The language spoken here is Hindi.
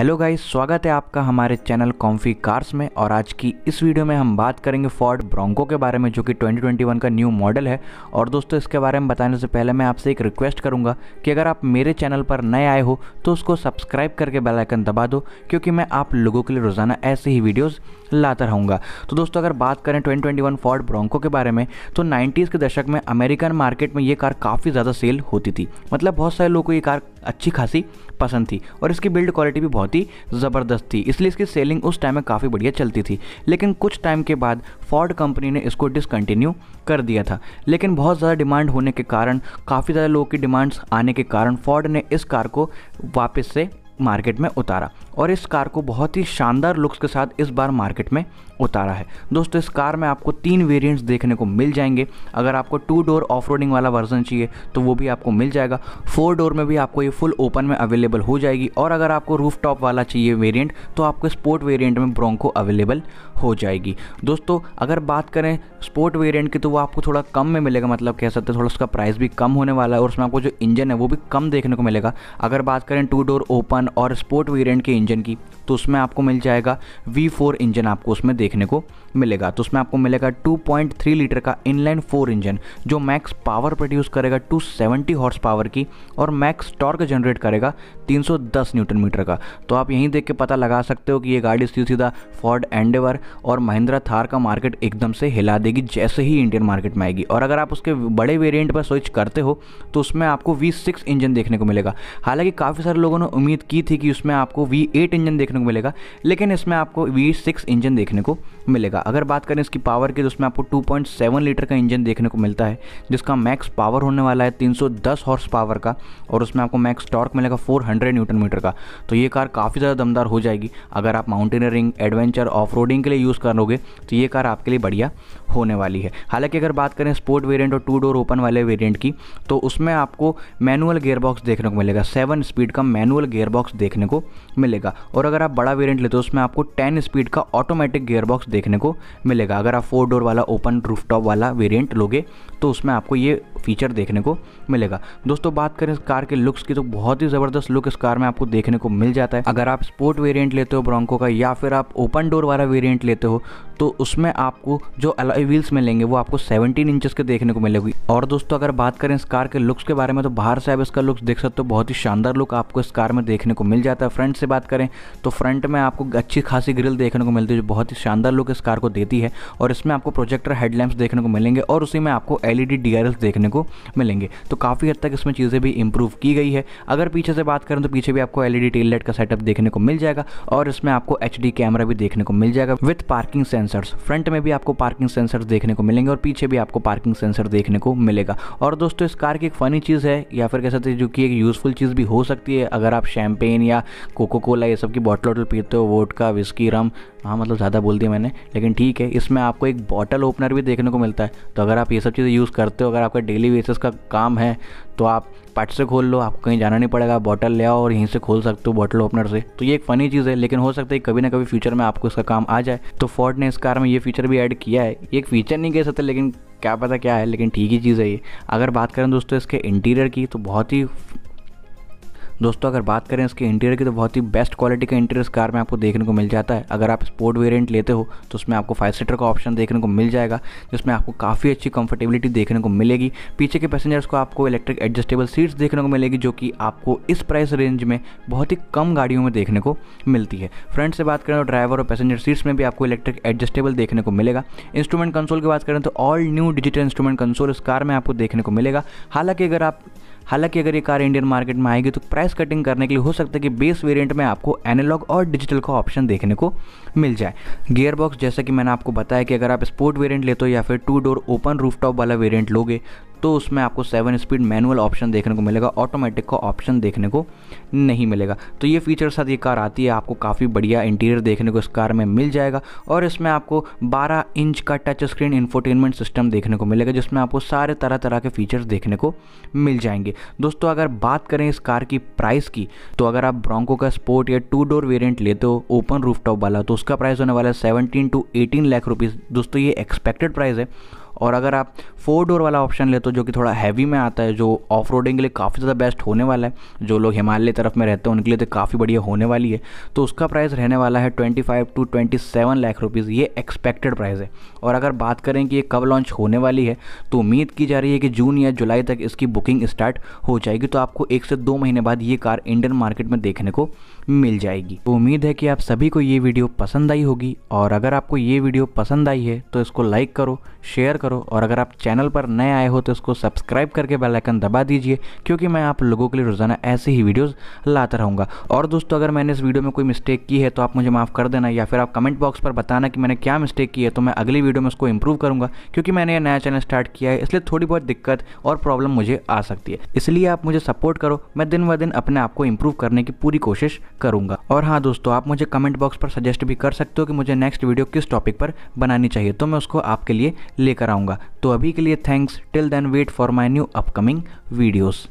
हेलो गाइस स्वागत है आपका हमारे चैनल कॉम्फी कार्स में और आज की इस वीडियो में हम बात करेंगे फोर्ड ब्रोंको के बारे में जो कि 2021 का न्यू मॉडल है और दोस्तों इसके बारे में बताने से पहले मैं आपसे एक रिक्वेस्ट करूंगा कि अगर आप मेरे चैनल पर नए आए हो तो उसको सब्सक्राइब करके बेल आइकन दबा दो क्योंकि मैं आप लोगों के लिए रोज़ाना ऐसे ही वीडियोज़ लाता रहूँगा तो दोस्तों अगर बात करें ट्वेंटी फोर्ड ब्रोंको के बारे में तो नाइन्टीज़ के दशक में अमेरिकन मार्केट में ये कार काफ़ी ज़्यादा सेल होती थी मतलब बहुत सारे लोग को ये कार अच्छी खासी पसंद थी और इसकी बिल्ड क्वालिटी भी बहुत ही ज़बरदस्त थी इसलिए इसकी सेलिंग उस टाइम में काफ़ी बढ़िया चलती थी लेकिन कुछ टाइम के बाद फोर्ड कंपनी ने इसको डिसकंटिन्यू कर दिया था लेकिन बहुत ज़्यादा डिमांड होने के कारण काफ़ी ज़्यादा लोगों की डिमांड्स आने के कारण फोर्ड ने इस कार को वापस से मार्केट में उतारा और इस कार को बहुत ही शानदार लुक्स के साथ इस बार मार्केट में उतारा है दोस्तों इस कार में आपको तीन वेरिएंट्स देखने को मिल जाएंगे अगर आपको टू डोर ऑफ वाला वर्जन चाहिए तो वो भी आपको मिल जाएगा फोर डोर में भी आपको ये फुल ओपन में अवेलेबल हो जाएगी और अगर आपको रूफ टॉप वाला चाहिए वेरियंट तो आपको स्पोर्ट वेरियंट में ब्रोंको अवेलेबल हो जाएगी दोस्तों अगर बात करें स्पोर्ट वेरियंट की तो वो आपको थोड़ा कम में मिलेगा मतलब कह सकते हैं थोड़ा उसका प्राइस भी कम होने वाला है और उसमें आपको जो इंजन है वो भी कम देखने को मिलेगा अगर बात करें टू डोर ओपन और स्पोर्ट वेरियंट के इंजन की तो उसमें आपको मिल जाएगा वी फोर इंजन आपको उसमें देखने को मिलेगा तो उसमें आपको मिलेगा 2.3 लीटर का इनलाइन फोर इंजन जो मैक्स पावर प्रोड्यूस करेगा 270 हॉर्स पावर की और मैक्स टॉर्क जनरेट करेगा 310 न्यूटन मीटर का तो आप यहीं देख के पता लगा सकते हो कि ये गाड़ी सीधी सीधा फॉर्ड एंडेवर और महिंद्रा थार का मार्केट एकदम से हिला देगी जैसे ही इंडियन मार्केट में आएगी और अगर आप उसके बड़े वेरियंट पर स्विच करते हो तो उसमें आपको वी इंजन देखने को मिलेगा हालांकि काफ़ी सारे लोगों ने उम्मीद की थी कि उसमें आपको वी इंजन देखने को मिलेगा लेकिन इसमें आपको वी सिक्स इंजन देखने को मिलेगा अगर बात करें इसकी पावर की तो उसमें आपको 2.7 लीटर का इंजन देखने को मिलता है जिसका मैक्स पावर होने वाला है 310 हॉर्स पावर का और उसमें आपको मैक्स टॉर्क मिलेगा फोर न्यूटन मीटर का तो ये कार काफ़ी ज़्यादा दमदार हो जाएगी अगर आप माउंटेनियरिंग एडवेंचर ऑफ के लिए यूज़ करोगे तो ये कार आपके लिए बढ़िया होने वाली है हालांकि अगर बात करें स्पोर्ट वेरिएंट और टू डोर ओपन वाले वेरिएंट की तो उसमें आपको मैनुअल गेयरबॉक्स देखने को मिलेगा सेवन स्पीड का मैनुअल गेयरबॉक्स देखने को मिलेगा और अगर आप आप बड़ा वेरिएंट लेते हो उसमें आपको 10 स्पीड का ऑटोमेटिक गियरबॉक्स देखने को मिलेगा अगर आप फोर डोर वाला ओपन रूफटॉप वाला वेरिएंट लोगे तो उसमें आपको ये फीचर देखने को मिलेगा दोस्तों बात करें इस कार के लुक्स की तो बहुत ही ज़बरदस्त लुक इस कार में आपको देखने को मिल जाता है अगर आप स्पोर्ट वेरिएंट लेते हो ब्रोंको का या फिर आप ओपन डोर वाला वेरिएंट लेते हो तो उसमें आपको जो अलॉय व्हील्स मिलेंगे वो आपको 17 इंचेस के देखने को मिलेगी और दोस्तों अगर बात करें इस कार के लुक्स के बारे में तो बाहर से आप इसका लुक्स देख सकते हो बहुत ही शानदार लुक आपको इस कार में देखने को मिल जाता है फ्रंट से बात करें तो फ्रंट में आपको अच्छी खासी ग्रिल देखने को मिलती है जो बहुत ही शानदार लुक इस कार को देती है और इसमें आपको प्रोजेक्टर हेडलैम्प्स देखने को मिलेंगे और उसी में आपको एल ई देखने को मिलेंगे तो काफ़ी हद तक इसमें चीज़ें भी इंप्रूव की गई है अगर पीछे से बात करें तो पीछे भी आपको एल ई लाइट का सेटअप देखने को मिल जाएगा और इसमें आपको एच कैमरा भी देखने को मिल जाएगा विथ पार्किंग सेंसर्स फ्रंट में भी आपको पार्किंग सेंसर्स देखने को मिलेंगे और पीछे भी आपको पार्किंग सेंसर देखने को मिलेगा और दोस्तों इस कार की एक फ़नी चीज़ है या फिर कह सकते जो कि एक यूज़फुल चीज़ भी हो सकती है अगर आप शैम्पेन या कोको कोला ये सब की बॉटल बॉटल वोटल पीते हो वोट का विस्की रम हाँ मतलब ज़्यादा बोल दिया मैंने लेकिन ठीक है इसमें आपको एक बॉटल ओपनर भी देखने को मिलता है तो अगर आप ये सब चीज़ें यूज़ करते हो अगर आपका डेली बेसिस का काम है तो आप पट से खोल लो आपको कहीं जाना नहीं पड़ेगा बॉटल ले आओ और यहीं से खोल सकते हो बॉटल ओपनर से तो ये एक फ़नी चीज़ है लेकिन हो सकता है कभी ना कभी फ्यूचर में आपको इसका काम आ जाए तो फोर्ड ने इस कार में ये फीचर भी ऐड किया है ये एक फीचर नहीं कह सकते लेकिन क्या पता क्या है लेकिन ठीक ही चीज़ है ये अगर बात करें दोस्तों इसके इंटीरियर की तो बहुत ही दोस्तों अगर बात करें इसके इंटीरियर की तो बहुत ही बेस्ट क्वालिटी का इंटीरियर इस कार में आपको देखने को मिल जाता है अगर आप स्पोर्ट वेरिएंट लेते हो तो उसमें आपको फाइव सीटर का ऑप्शन देखने को मिल जाएगा जिसमें आपको काफ़ी अच्छी कंफर्टेबिलिटी देखने को मिलेगी पीछे के पैसेंजर्स को आपको इलेक्ट्रिक एडजस्टेबल सीट्स देखने को मिलेगी जो कि आपको इस प्राइस रेंज में बहुत ही कम गाड़ियों में देखने को मिलती है फ्रंट से बात करें तो ड्राइवर और पैसेंजर सीट्स में भी आपको इलेक्ट्रिक एडजस्टेबल देखने को मिलेगा इंस्ट्रूमेंट कंसोल की बात करें तो all new digital instrument console इस कार में आपको देखने को मिलेगा हालांकि अगर आप हालांकि अगर ये कार इंडियन मार्केट में आएगी तो प्राइस कटिंग करने के लिए हो सकता है कि बेस वेरिएंट में आपको एनालॉग और डिजिटल का ऑप्शन देखने को मिल जाए गियर बॉक्स जैसा कि मैंने आपको बताया कि अगर आप स्पोर्ट वेरिएंट लेते हो या फिर टू डोर ओपन रूफटॉप वाला वेरिएंट लोगे तो उसमें आपको सेवन स्पीड मैनुअल ऑप्शन देखने को मिलेगा ऑटोमेटिक का ऑप्शन देखने को नहीं मिलेगा तो ये फीचर साथ ये कार आती है आपको काफ़ी बढ़िया इंटीरियर देखने को इस कार में मिल जाएगा और इसमें आपको 12 इंच का टच स्क्रीन इन्फोटेनमेंट सिस्टम देखने को मिलेगा जिसमें आपको सारे तरह तरह के फीचर्स देखने को मिल जाएंगे दोस्तों अगर बात करें इस कार की प्राइस की तो अगर आप ब्रोंको का स्पोर्ट या टू डोर वेरियंट लेते हो ओपन रूफ वाला तो उसका प्राइस होने वाला है seventeen to eighteen lakh rupees दोस्तों ये एक्सपेक्टेड प्राइस है और अगर आप फोर डोर वाला ऑप्शन लेते हो जो कि थोड़ा हैवी में आता है जो ऑफ रोडिंग के लिए काफ़ी ज़्यादा बेस्ट होने वाला है जो लोग हिमालय तरफ में रहते हैं उनके लिए तो काफ़ी बढ़िया होने वाली है तो उसका प्राइस रहने वाला है twenty five to twenty seven lakh rupees ये एक्सपेक्टेड प्राइस है और अगर बात करें कि ये कब लॉन्च होने वाली है तो उम्मीद की जा रही है कि जून या जुलाई तक इसकी बुकिंग स्टार्ट हो जाएगी तो आपको एक से दो महीने बाद ये कार इंडियन मार्केट में देखने को मिल जाएगी तो उम्मीद है कि आप सभी को ये वीडियो पसंद आई होगी और अगर आपको ये वीडियो पसंद आई है तो इसको लाइक करो शेयर करो करो और अगर आप चैनल पर नए आए हो तो इसको सब्सक्राइब करके बेल आइकन दबा दीजिए क्योंकि मैं आप लोगों के लिए रोज़ाना ऐसे ही वीडियोस लाता रहूँगा और दोस्तों अगर मैंने इस वीडियो में कोई मिस्टेक की है तो आप मुझे माफ़ कर देना या फिर आप कमेंट बॉक्स पर बताना कि मैंने क्या मिस्टेक की है तो मैं अगली वीडियो में उसको इंप्रूव करूँगा क्योंकि मैंने यह नया चैनल स्टार्ट किया है इसलिए थोड़ी बहुत दिक्कत और प्रॉब्लम मुझे आ सकती है इसलिए आप मुझे सपोर्ट करो मैं दिन ब दिन अपने आप को इंप्रूव करने की पूरी कोशिश करूँगा और हाँ दोस्तों आप मुझे कमेंट बॉक्स पर सजेस्ट भी कर सकते हो कि मुझे नेक्स्ट वीडियो किस टॉपिक पर बनानी चाहिए तो मैं उसको आपके लिए लेकर आऊँगा बताऊंगा तो अभी के लिए thanks till then wait for my new upcoming videos